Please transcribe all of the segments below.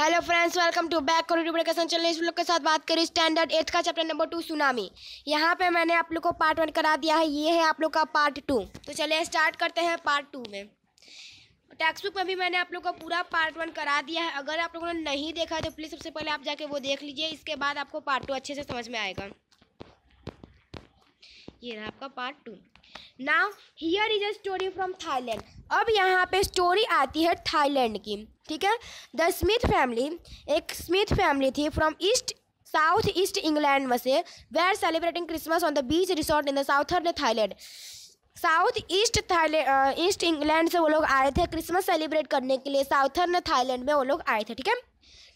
hello friends welcome to back और चलने कैसे इस लोग के साथ बात करी स्टैंडर्ड एथ का चैप्टर नंबर टू सुनामी यहाँ पे मैंने आप लोग को पार्ट वन करा दिया है ये है आप लोग का पार्ट टू तो चलिए स्टार्ट करते हैं पार्ट टू में टेक्स्ट बुक में भी मैंने आप लोग का पूरा पार्ट वन करा दिया है अगर आप लोगों ने नहीं देखा है तो प्लीज़ सबसे पहले आप जाके वो देख लीजिए इसके बाद आपको पार्ट टू अच्छे से समझ में आएगा ये रहा आपका part two now here is a story from Thailand अब यहाँ पे स्टोरी आती है थाईलैंड की ठीक है द स्मिथ फैमिली एक स्मिथ फैमिली थी from east south east England में से they are celebrating Christmas on the beach resort in the southern Thailand south east Thailand east England से वो लोग आए थे क्रिसमस सेलिब्रेट करने के लिए साउथर्न थाईलैंड में वो लोग आए थे ठीक है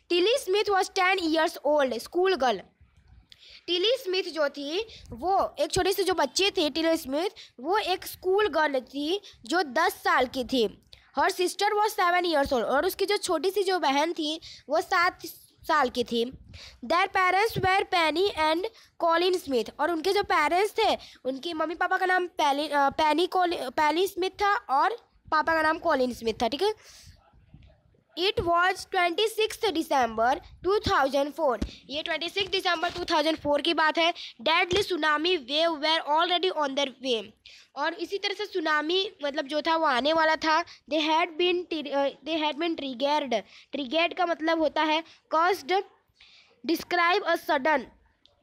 Tilly Smith was ten years old schoolgirl Tilly Smith जो थी वो एक छोटे से जो बच्चे थे टिली स्मिथ वो एक स्कूल गर्ल थी जो दस साल की थी हर सिस्टर वो सेवन ईयर्स ओल्ड और उसकी जो छोटी सी जो बहन थी वो सात साल की थी their parents were Penny and Colin Smith और उनके जो पेरेंट्स थे उनके मम्मी पापा का नाम पैली पैनी कॉलिन पैली स्मिथ था और पापा का नाम कॉलिन स्मिथ था ठीक है it was twenty six December two thousand four ये twenty six December two thousand four की बात है deadly tsunami wave were already on their way और इसी तरह से सुनामी मतलब जो था वो आने वाला था they had been they had been ट्रिगेड ट्रिगेड का मतलब होता है caused describe a sudden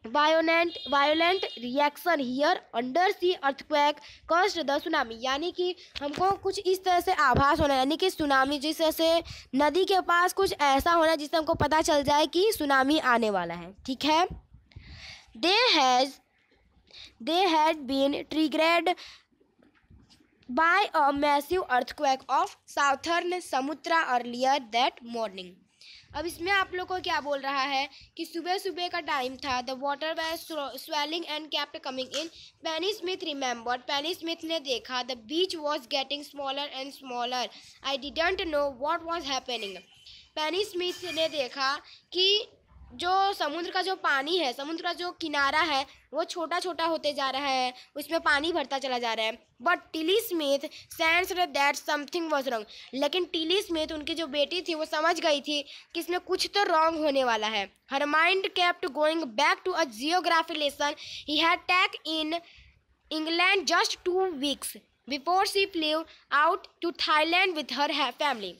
violent violent reaction here under sea earthquake caused the tsunami यानी कि हमको कुछ इस तरह से आभास होना यानी कि सुनामी जिस तरह से नदी के पास कुछ ऐसा होना जिससे हमको पता चल जाए कि सुनामी आने वाला है ठीक है they has they had been triggered by a massive earthquake off southern Sumatra earlier that morning अब इसमें आप लोग को क्या बोल रहा है कि सुबह सुबह का टाइम था the water way swelling and kept coming in Penny Smith remember Penny Smith ने देखा the beach was getting smaller and smaller I didn't know what was happening Penny Smith ने देखा कि जो समुद्र का जो पानी है समुद्र का जो किनारा है वो छोटा छोटा होते जा रहा है उसमें पानी भरता चला जा रहा है but Tilly Smith sensed that something was wrong लेकिन टिली स्मिथ उनकी जो बेटी थी वो समझ गई थी कि इसमें कुछ तो रॉन्ग होने वाला है her mind kept going back to a geography lesson he had taken in England just two weeks before she flew out to Thailand with her family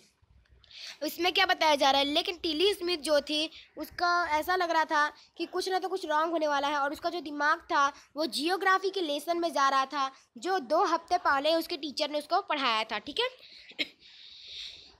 इसमें क्या बताया जा रहा है लेकिन टीली स्मिथ जो थी उसका ऐसा लग रहा था कि कुछ ना तो कुछ रॉन्ग होने वाला है और उसका जो दिमाग था वो जियोग्राफी के लेसन में जा रहा था जो दो हफ्ते पहले उसके टीचर ने उसको पढ़ाया था ठीक है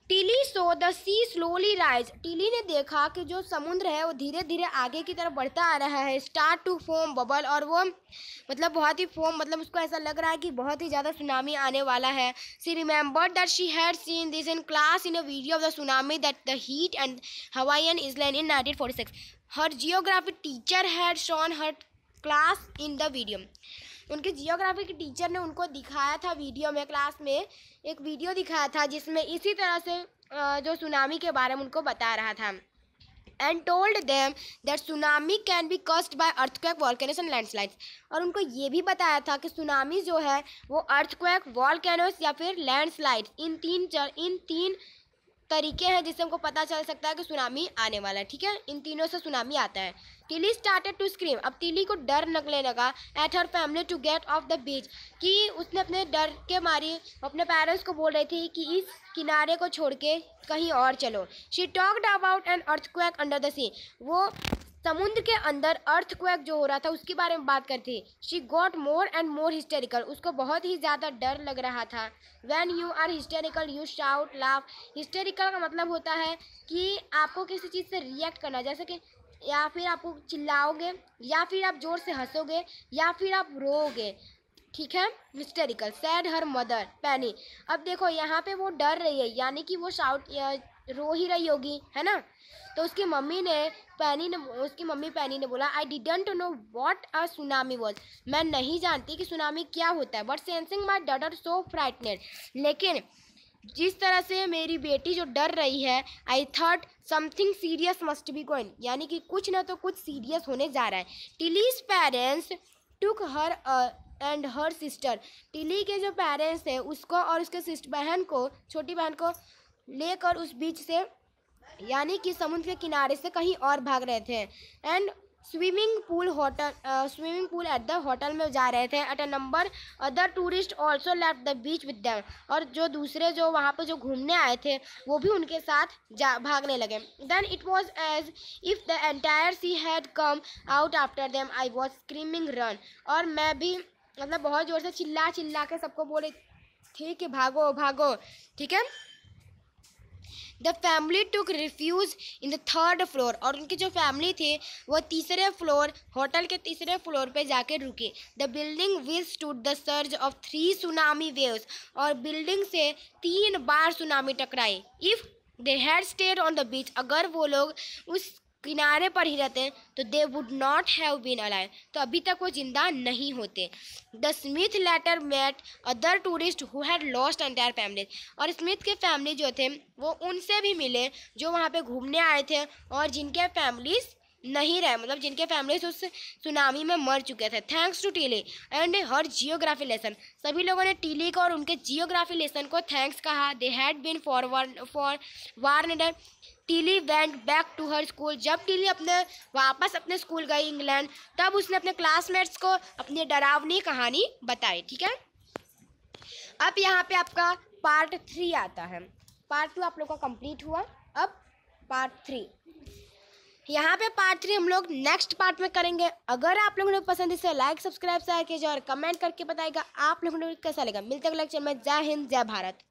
Tilly saw the sea slowly rise Tilly ने देखा कि जो समुद्र है वो धीरे धीरे आगे की तरफ बढ़ता आ रहा है स्टार्ट टू फोम बबल और वो मतलब बहुत ही फोम मतलब उसको ऐसा लग रहा है कि बहुत ही ज़्यादा सुनामी आने वाला है she remember that she had seen this in class in a video of the tsunami that the hit and Hawaiian island in nineteen forty six her geography teacher had shown her class in the video उनके geography के teacher ने उनको दिखाया था video में class में एक video दिखाया था जिसमें इसी तरह से जो सुनामी के बारे में उनको बता रहा था and told them that tsunami can be caused by earthquake volcanoes and landslides और उनको ये भी बताया था कि सुनामी जो है वो अर्थक्वेक वॉलकैनोस या फिर लैंडस्लाइड्स इन तीन इन तीन तरीके हैं जिससे हमको पता चल सकता है कि सुनामी आने वाला है ठीक है इन तीनों से सुनामी आता है तिली स्टार्टेड टू स्क्रीम अब तिली को डर लगने लगा at her family to get off the beach कि उसने अपने डर के मारे अपने पेरेंट्स को बोल रही थी कि इस किनारे को छोड़ के कहीं और चलो she talked about an earth under the sea वो समुद्र के अंदर क्वेक जो हो रहा था उसके बारे में बात करते she got more and more hysterical उसको बहुत ही ज़्यादा डर लग रहा था when you are hysterical you shout laugh hysterical का मतलब होता है कि आपको किसी चीज़ से रिएक्ट करना जैसे कि या फिर आपको चिल्लाओगे या फिर आप ज़ोर से हंसोगे या फिर आप रोओगे ठीक है हिस्टेरिकल सैड हर मदर पैनी अब देखो यहाँ पे वो डर रही है यानी कि वो शाउट रो ही रही होगी है ना तो उसकी मम्मी ने पैनी ने उसकी मम्मी पैनी ने बोला I didn't know what a tsunami was मैं नहीं जानती कि सुनामी क्या होता है but sensing my daughter so frightened लेकिन जिस तरह से मेरी बेटी जो डर रही है I thought something serious must be going यानी कि कुछ ना तो कुछ सीरियस होने जा रहा है Tilly's parents took her and her sister Tilly के जो पेरेंट्स हैं उसको और उसके सिस्टर बहन को छोटी बहन को लेकर उस बीच से यानी कि समुद्र के किनारे से कहीं और भाग रहे थे and swimming pool hotel swimming pool at the hotel में जा रहे थे at a number other tourist also left the beach with them और जो दूसरे जो वहाँ पर जो घूमने आए थे वो भी उनके साथ जा भागने लगे then it was as if the entire sea had come out after them I was screaming run और मैं भी मतलब बहुत ज़ोर से चिल्ला चिल्ला के सबको बोले थी कि भागो भागो ठीक है the family took refuge in the third floor और उनकी जो फैमिली थी वह तीसरे फ्लोर होटल के तीसरे फ्लोर पे जाकर रुके the building which took the surge of three tsunami waves और बिल्डिंग से तीन बार सुनामी टकराई if they had stayed on the beach अगर वो लोग उस किनारे पर ही रहते हैं तो they would not have been alive तो अभी तक वो जिंदा नहीं होते the Smith later met other tourist who had lost entire family और स्मिथ के फैमिली जो थे वो उनसे भी मिले जो वहाँ पे घूमने आए थे और जिनके फैमिलीज नहीं रहे मतलब जिनके फैमिलीज उस सुनामी में मर चुके थे thanks to Tilly and her geography lesson सभी लोगों ने टीले को और उनके जियोग्राफी लेसन को थैंक्स कहा they had been forward for warned Tilly went back to her school जब टीली अपने वापस अपने स्कूल गई इंग्लैंड तब उसने अपने क्लासमेट्स को अपनी डरावनी कहानी बताई ठीक है अब यहाँ पे आपका पार्ट थ्री आता है पार्ट टू आप लोग का कंप्लीट हुआ अब पार्ट थ्री यहाँ पे पार्ट थ्री हम लोग नेक्स्ट पार्ट में करेंगे अगर आप लोगों ने पसंद इसे लाइक सब्सक्राइब शेयर कीजिए और कमेंट करके बताएगा आप लोगों को कैसा लगा मिलते अगले लेक्चर में जय हिंद जय भारत